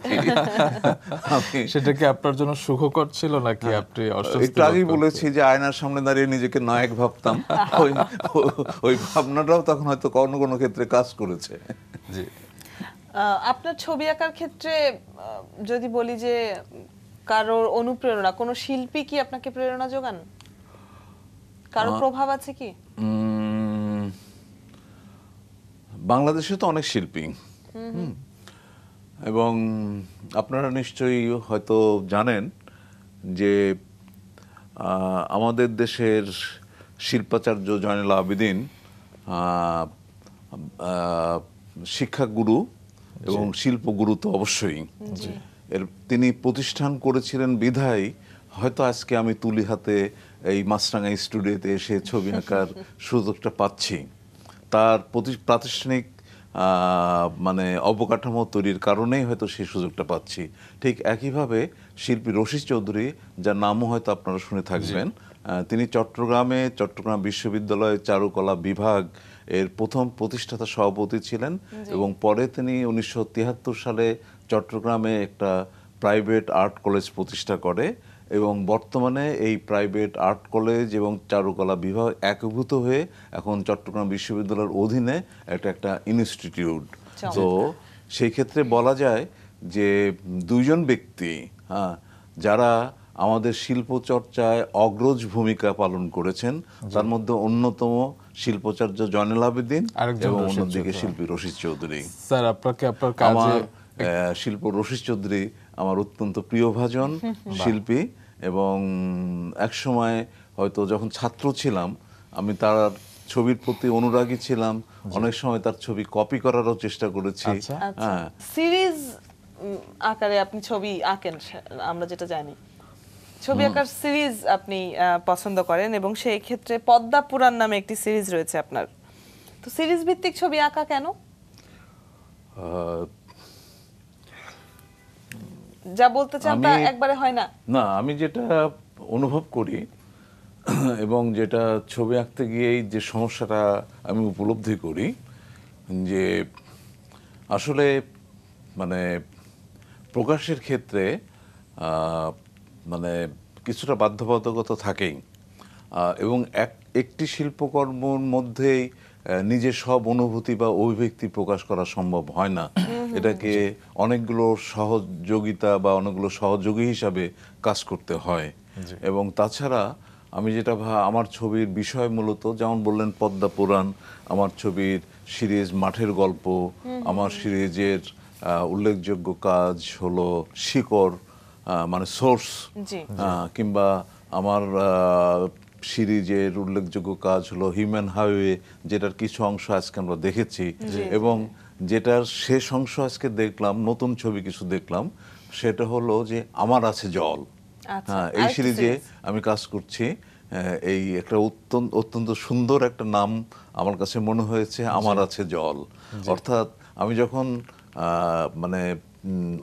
কি সেটা কি আপনার জন্য সুখকর ছিল নাকি হ্যাঁ। আপনি একটু আগেই বলেছি যে আয়নার সামনে দাঁড়িয়ে নিজেকে নায়ক ভাবতাম ওই ভাবনাটাও তখন হয়তো কোনো কোনো ক্ষেত্রে কাজ করেছে জি আপনার ছবি আঁকার ক্ষেত্রে যদি বলি যে কারোর অনুপ্রেরণা কোনো শিল্পী কি আপনাকে প্রেরণা যোগান কারো প্রভাব আছে কি বাংলাদেশে তো অনেক শিল্পী এবং আপনারা নিশ্চয়ই হয়তো জানেন যে আমাদের দেশের শিল্পাচার্য জয়নুল আবেদিন শিক্ষাগুরু এবং শিল্পগুরু তো অবশ্যই এর তিনি প্রতিষ্ঠান করেছিলেন বিধায় হয়তো আজকে আমি তুলি হাতে এই মাছরাঙা স্টুডিওতে এসে ছবি আঁকার সুযোগটা পাচ্ছি তার প্রাতিষ্ঠানিক মানে অবকাঠামো তৈরির কারণেই হয়তো সেই সুযোগটা পাচ্ছি ঠিক একইভাবে শিল্পী রশিদ চৌধুরী যার নামও হয়তো আপনারা শুনে থাকবেন তিনি চট্টগ্রামে চট্টগ্রাম বিশ্ববিদ্যালয়ের চারুকলা বিভাগ এর প্রথম প্রতিষ্ঠাতা সভাপতি ছিলেন এবং পরে তিনি উনিশশো সালে চট্টগ্রামে একটা প্রাইভেট আর্ট কলেজ প্রতিষ্ঠা করে এবং বর্তমানে এই প্রাইভেট আর্ট কলেজ এবং চারুকলা বিভাগ একভূত হয়ে এখন চট্টগ্রাম বিশ্ববিদ্যালয়ের অধীনে একটা একটা ইনস্টিটিউট তো সেই ক্ষেত্রে বলা যায় যে দুজন ব্যক্তি হ্যাঁ যারা আমাদের শিল্প চর্চায় অগ্রজ ভূমিকা পালন করেছেন তার মধ্যে অন্যতম শিল্পচার্য জয়নাল আবেদিন এবং অন্যদিকে শিল্পী রশিদ চৌধুরী স্যার আপনাকে আপনার আমার শিল্প রশিদ চৌধুরী আমার অত্যন্ত প্রিয়ভাজন শিল্পী এবং একসময় হয়তো যখন ছাত্র ছিলাম আমি তার ছবির প্রতি অনুরাগী ছিলাম অনেক সময় তার ছবি কপি করারও চেষ্টা করেছি আচ্ছা। আচ্ছা। হ্যাঁ। সিরিজ আকারে আপনি ছবি আঁকেন আমরা যেটা জানি ছবি আঁকার সিরিজ আপনি পছন্দ করেন এবং সেই ক্ষেত্রে পদ্মা পুরাণ নামে একটি সিরিজ রয়েছে আপনার তো সিরিজ ভিত্তিক ছবি আঁকা কেন যা বলতে চান তা একবারে হয় না না আমি যেটা অনুভব করি এবং যেটা ছবি আঁকতে গিয়েই যে সমস্যাটা আমি উপলব্ধি করি যে আসলে মানে প্রকাশের ক্ষেত্রে মানে কিছুটা বাধ্যবাধকতা থাকেই এবং এক একটি শিল্পকর্মর মধ্যেই নিজের সব অনুভূতি বা অভিব্যক্তি প্রকাশ করা সম্ভব হয় না এটাকে অনেকগুলো সহযোগিতা বা অনেকগুলো সহযোগী হিসাবে কাজ করতে হয় এবং তাছাড়া আমি যেটা ভা আমার ছবির বিষয় মূলত যেমন বললেন পদ্মা পুরাণ আমার ছবির সিরিজ মাঠের গল্প আমার মানে সিরিজের উল্লেখযোগ্য কাজ হলো শিকড় মানে সোর্স কিংবা আমার সিরিজের উল্লেখযোগ্য কাজ হলো হিউম্যান হাইওয়ে যেটার কিছু অংশ আজকে আমরা দেখেছি এবং যেটার শেষ অংশ আজকে দেখলাম নতুন ছবি কিছু দেখলাম সেটা হলো যে আমার আছে জল আচ্ছা, হ্যাঁ এই সিরিজে আমি কাজ করছি এই একটা অত্যন্ত অত্যন্ত সুন্দর একটা নাম আমার কাছে মনে হয়েছে আমার আছে জল অর্থাৎ আমি যখন মানে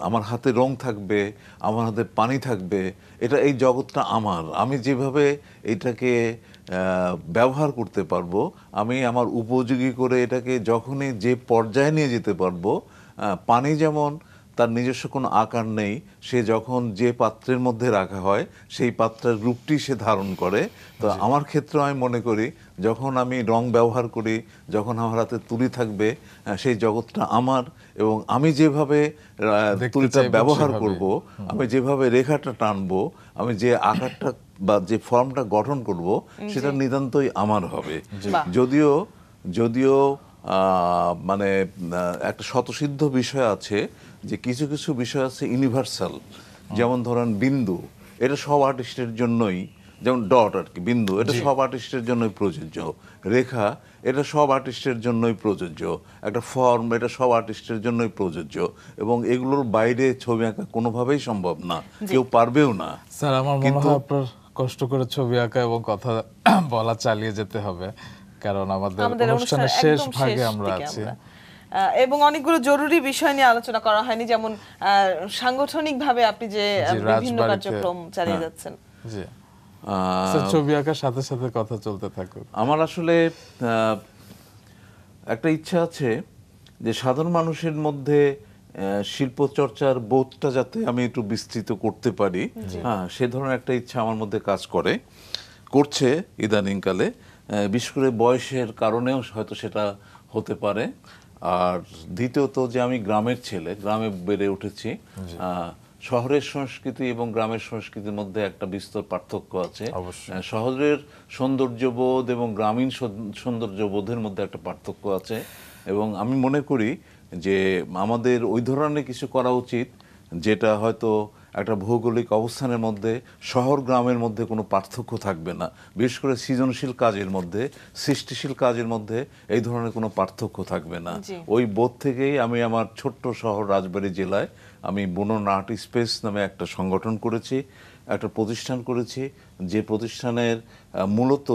আমার হাতে রং থাকবে আমার হাতে পানি থাকবে এটা এই জগৎটা আমার আমি যেভাবে এটাকে ব্যবহার করতে পারবো আমি আমার উপযোগী করে এটাকে যখনই যে পর্যায়ে নিয়ে যেতে পারবো পানি যেমন তার নিজস্ব কোনো আকার নেই সে যখন যে পাত্রের মধ্যে রাখা হয় সেই পাত্রের রূপটি সে ধারণ করে তো আমার ক্ষেত্রে আমি মনে করি যখন আমি রং ব্যবহার করি যখন আমার হাতে তুলি থাকবে সেই জগৎটা আমার এবং আমি যেভাবে তুলিটা ব্যবহার করব আমি যেভাবে রেখাটা টানবো আমি যে আকারটা বা যে ফর্মটা গঠন করব সেটা নিতান্তই আমার হবে যদিও যদিও মানে একটা শতসিদ্ধ বিষয় আছে যে কিছু কিছু বিষয় আছে ইউনিভার্সাল যেমন ধরেন বিন্দু এটা সব আর্টিস্টের জন্যই যেমন ডট আর কি বিন্দু এটা সব আর্টিস্টের জন্যই প্রযোজ্য রেখা এটা সব আর্টিস্টের জন্যই প্রযোজ্য একটা ফর্ম এটা সব আর্টিস্টের জন্যই প্রযোজ্য এবং এগুলোর বাইরে ছবি আঁকা কোনোভাবেই সম্ভব না কেউ পারবেও না স্যার আমার মনে হয় আপনার কষ্ট করে ছবি আঁকা এবং কথা বলা চালিয়ে যেতে হবে কারণ আমাদের অনুষ্ঠানের শেষ ভাগে আমরা আছি এবং অনেকগুলো জরুরি বিষয় নিয়ে আলোচনা করা হয়নি যেমন সাংগঠনিক ভাবে আপনি যে বিভিন্ন কার্যক্রম চালিয়ে হ্যাঁ। যাচ্ছেন জি ছবি আঁকার সাথে সাথে কথা চলতে থাকুক আমার আসলে একটা ইচ্ছা আছে যে সাধারণ মানুষের মধ্যে শিল্পচর্চার বোধটা যাতে আমি একটু বিস্তৃত করতে পারি হ্যাঁ সে ধরনের একটা ইচ্ছা আমার মধ্যে কাজ করে করছে ইদানিংকালে বিশেষ করে বয়সের কারণেও হয়তো সেটা হতে পারে আর দ্বিতীয়ত যে আমি গ্রামের ছেলে গ্রামে বেড়ে উঠেছি শহরের সংস্কৃতি এবং গ্রামের সংস্কৃতির মধ্যে একটা বিস্তর পার্থক্য আছে শহরের সৌন্দর্যবোধ এবং গ্রামীণ সৌন্দর্যবোধের মধ্যে একটা পার্থক্য আছে এবং আমি মনে করি যে আমাদের ওই ধরনের কিছু করা উচিত যেটা হয়তো একটা ভৌগোলিক অবস্থানের মধ্যে শহর গ্রামের মধ্যে কোনো পার্থক্য থাকবে না বিশেষ করে সৃজনশীল কাজের মধ্যে সৃষ্টিশীল কাজের মধ্যে এই ধরনের কোনো পার্থক্য থাকবে না ওই বোধ থেকেই আমি আমার ছোট্ট শহর রাজবাড়ী জেলায় আমি বুনন আর্ট স্পেস নামে একটা সংগঠন করেছি একটা প্রতিষ্ঠান করেছি যে প্রতিষ্ঠানের মূলত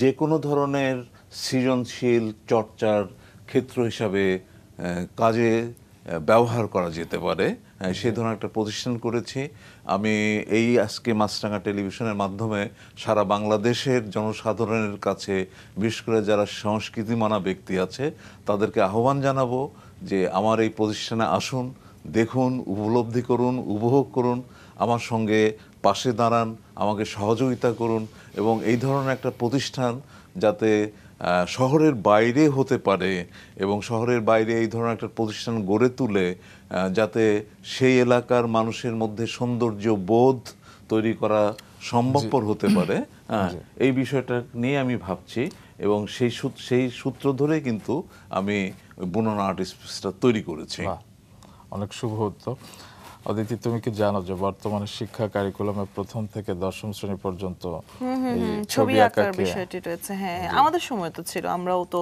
যে কোনো ধরনের সৃজনশীল চর্চার ক্ষেত্র হিসাবে কাজে ব্যবহার করা যেতে পারে সেই ধরনের একটা প্রতিষ্ঠান করেছি আমি এই আজকে মাছরাঙা টেলিভিশনের মাধ্যমে সারা বাংলাদেশের জনসাধারণের কাছে বিশেষ করে যারা সংস্কৃতিমানা ব্যক্তি আছে তাদেরকে আহ্বান জানাবো যে আমার এই প্রতিষ্ঠানে আসুন দেখুন উপলব্ধি করুন উপভোগ করুন আমার সঙ্গে পাশে দাঁড়ান আমাকে সহযোগিতা করুন এবং এই ধরনের একটা প্রতিষ্ঠান যাতে শহরের বাইরে হতে পারে এবং শহরের বাইরে এই ধরনের একটা প্রতিষ্ঠান গড়ে তুলে যাতে সেই এলাকার মানুষের মধ্যে সৌন্দর্য বোধ তৈরি করা সম্ভবপর হতে পারে এই বিষয়টা নিয়ে আমি ভাবছি এবং সেই সেই সূত্র ধরে কিন্তু আমি বুননা আর্টিস্টটা তৈরি করেছি অনেক শুভ হতো অদিতি তুমি কি জানো যে বর্তমানে শিক্ষা কারিকুলামে প্রথম থেকে দশম শ্রেণী পর্যন্ত ছবি আঁকার বিষয়টি রয়েছে হ্যাঁ আমাদের সময় তো ছিল আমরাও তো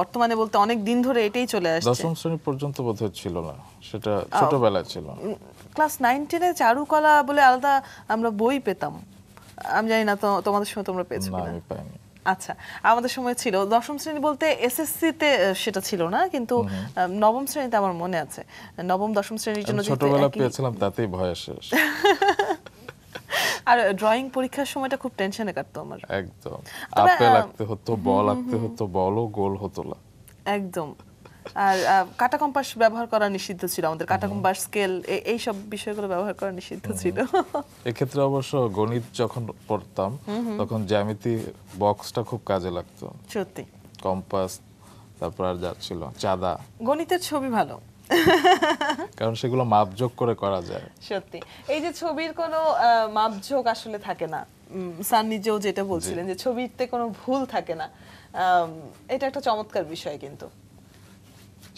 বর্তমানে বলতে অনেক দিন ধরে এটাই চলে আসছে দশম শ্রেণী পর্যন্ত বোধহয় ছিল না সেটা ছোটবেলায় ছিল ক্লাস নাইন টেনে চারুকলা বলে আলাদা আমরা বই পেতাম আমি জানি না তোমাদের সময় তোমরা পেয়েছো না আমি পাইনি আচ্ছা আমাদের সময় ছিল দশম শ্রেণী বলতে তে সেটা ছিল না কিন্তু নবম শ্রেণীতে আমার মনে আছে নবম দশম শ্রেণীর জন্য ছোটবেলা পেয়েছিলাম তাতেই ভয় আসে আর ড্রয়িং পরীক্ষার সময়টা খুব টেনশনে কাটতো আমার একদম আপেল আঁকতে হতো বল আঁকতে হতো বলও গোল হতো না একদম আর কাটা কম্পাস ব্যবহার করা নিষিদ্ধ ছিল আমাদের কাটা কম্পাস স্কেল এই সব বিষয়গুলো ব্যবহার করা নিষিদ্ধ ছিল এক্ষেত্রে অবশ্য গণিত যখন পড়তাম তখন জ্যামিতি বক্সটা খুব কাজে লাগতো সত্যি কম্পাস তারপর আর ছিল চাঁদা গণিতের ছবি ভালো কারণ সেগুলো মাপযোগ করে করা যায় সত্যি এই যে ছবির কোনো মাপযোগ আসলে থাকে না স্যার নিজেও যেটা বলছিলেন যে ছবিতে কোনো ভুল থাকে না এটা একটা চমৎকার বিষয় কিন্তু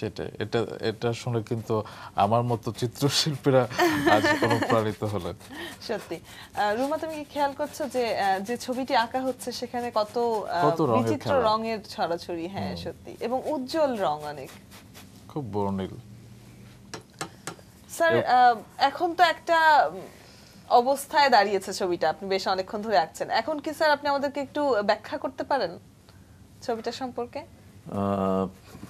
সেটাই এটা এটা শুনে কিন্তু আমার মতো চিত্রশিল্পীরা আজ অনুপ্রাণিত সত্যি রুমা তুমি কি খেয়াল করছো যে যে ছবিটি আঁকা হচ্ছে সেখানে কত বিচিত্র রঙের ছড়াছড়ি হ্যাঁ সত্যি এবং উজ্জ্বল রং অনেক খুব বর্ণিল স্যার এখন তো একটা অবস্থায় দাঁড়িয়েছে ছবিটা আপনি বেশ অনেকক্ষণ ধরে আঁকছেন এখন কি স্যার আপনি আমাদেরকে একটু ব্যাখ্যা করতে পারেন ছবিটা সম্পর্কে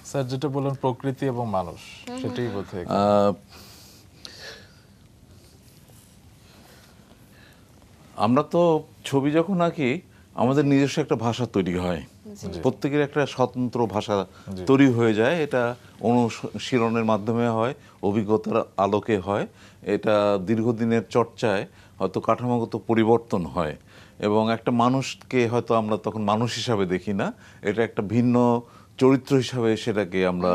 স্যার যেটা বলেন প্রকৃতি এবং মানুষ সেটাই বোধহয় আমরা তো ছবি যখন আঁকি আমাদের নিজস্ব একটা ভাষা তৈরি হয় প্রত্যেকের একটা স্বতন্ত্র ভাষা তৈরি হয়ে যায় এটা অনুশীলনের মাধ্যমে হয় অভিজ্ঞতার আলোকে হয় এটা দীর্ঘদিনের চর্চায় হয়তো কাঠামোগত পরিবর্তন হয় এবং একটা মানুষকে হয়তো আমরা তখন মানুষ হিসাবে দেখি না এটা একটা ভিন্ন চরিত্র হিসাবে সেটাকে আমরা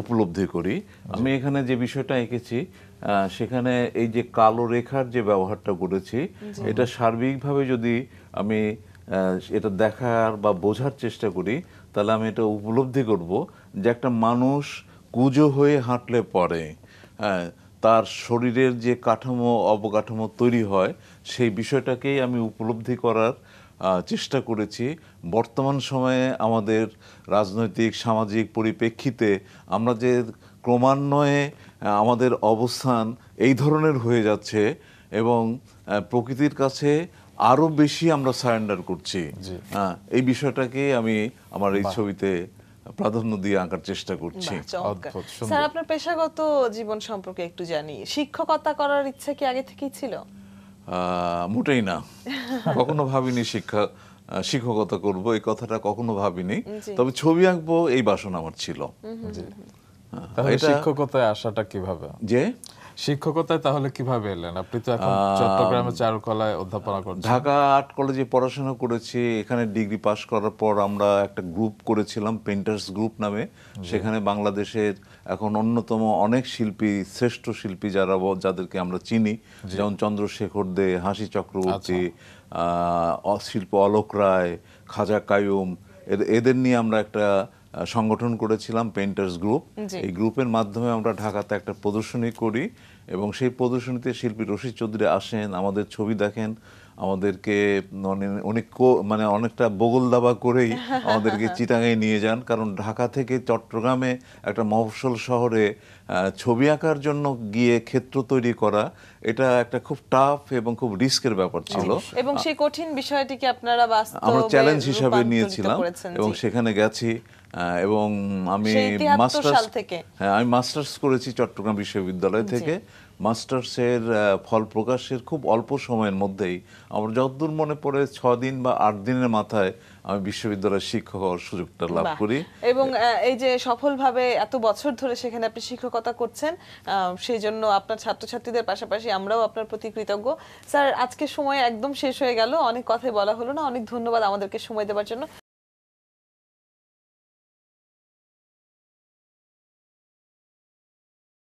উপলব্ধি করি আমি এখানে যে বিষয়টা এঁকেছি সেখানে এই যে কালো রেখার যে ব্যবহারটা করেছি এটা সার্বিকভাবে যদি আমি এটা দেখার বা বোঝার চেষ্টা করি তাহলে আমি এটা উপলব্ধি করব যে একটা মানুষ কুজো হয়ে হাঁটলে পরে হ্যাঁ তার শরীরের যে কাঠামো অবকাঠামো তৈরি হয় সেই বিষয়টাকেই আমি উপলব্ধি করার চেষ্টা করেছি বর্তমান সময়ে আমাদের রাজনৈতিক সামাজিক পরিপ্রেক্ষিতে আমরা যে ক্রমান্বয়ে আমাদের অবস্থান এই ধরনের হয়ে যাচ্ছে এবং প্রকৃতির কাছে আরও বেশি আমরা সারেন্ডার করছি হ্যাঁ এই বিষয়টাকে আমি আমার এই ছবিতে প্রাধান্য দিয়ে আঁকার চেষ্টা করছি স্যার আপনার পেশাগত জীবন সম্পর্কে একটু জানি শিক্ষকতা করার ইচ্ছা কি আগে থেকেই ছিল মোটেই না কখনো ভাবিনি শিক্ষা শিক্ষকতা করব এই কথাটা কখনো ভাবিনি তবে ছবি আঁকবো এই বাসনা আমার ছিল শিক্ষকতায় আসাটা কিভাবে যে শিক্ষকতায় তাহলে কিভাবে এলেন আপনি তো এখন চট্টগ্রামে চারুকলায় অধ্যাপনা করছেন ঢাকা আর্ট কলেজে পড়াশোনা করেছি এখানে ডিগ্রি পাস করার পর আমরা একটা গ্রুপ করেছিলাম পেন্টার্স গ্রুপ নামে সেখানে বাংলাদেশের এখন অন্যতম অনেক শিল্পী শ্রেষ্ঠ শিল্পী যারা যাদেরকে আমরা চিনি যেমন চন্দ্রশেখর দে হাসি চক্রবর্তী আচ্ছা। শিল্প অলোক রায় খাজা কায়ুম এদের নিয়ে আমরা একটা সংগঠন করেছিলাম পেন্টার্স গ্রুপ এই গ্রুপের মাধ্যমে আমরা ঢাকাতে একটা প্রদর্শনী করি এবং সেই প্রদর্শনীতে শিল্পী রশিদ চৌধুরী আসেন আমাদের ছবি দেখেন আমাদেরকে মানে অনেক মানে অনেকটা বগল দাবা করেই আমাদেরকে চিটাঙে নিয়ে যান কারণ ঢাকা থেকে চট্টগ্রামে একটা মফসল শহরে ছবি আঁকার জন্য গিয়ে ক্ষেত্র তৈরি করা এটা একটা খুব টাফ এবং খুব রিস্কের ব্যাপার ছিল এবং সেই কঠিন বিষয়টিকে আপনারা আমরা চ্যালেঞ্জ হিসাবে নিয়েছিলাম এবং সেখানে গেছি এবং আমি মাস্টার্স থেকে হ্যাঁ আমি মাস্টার্স করেছি চট্টগ্রাম বিশ্ববিদ্যালয় থেকে মাস্টার্সের ফল প্রকাশের খুব অল্প সময়ের মধ্যেই আমার যতদূর মনে পড়ে ছ দিন বা আট দিনের মাথায় আমি বিশ্ববিদ্যালয়ের শিক্ষক হওয়ার সুযোগটা লাভ করি এবং এই যে সফলভাবে এত বছর ধরে সেখানে আপনি শিক্ষকতা করছেন সেই জন্য আপনার ছাত্রছাত্রীদের পাশাপাশি আমরাও আপনার প্রতি কৃতজ্ঞ স্যার আজকে সময় একদম শেষ হয়ে গেল অনেক কথাই বলা হলো না অনেক ধন্যবাদ আমাদেরকে সময় দেওয়ার জন্য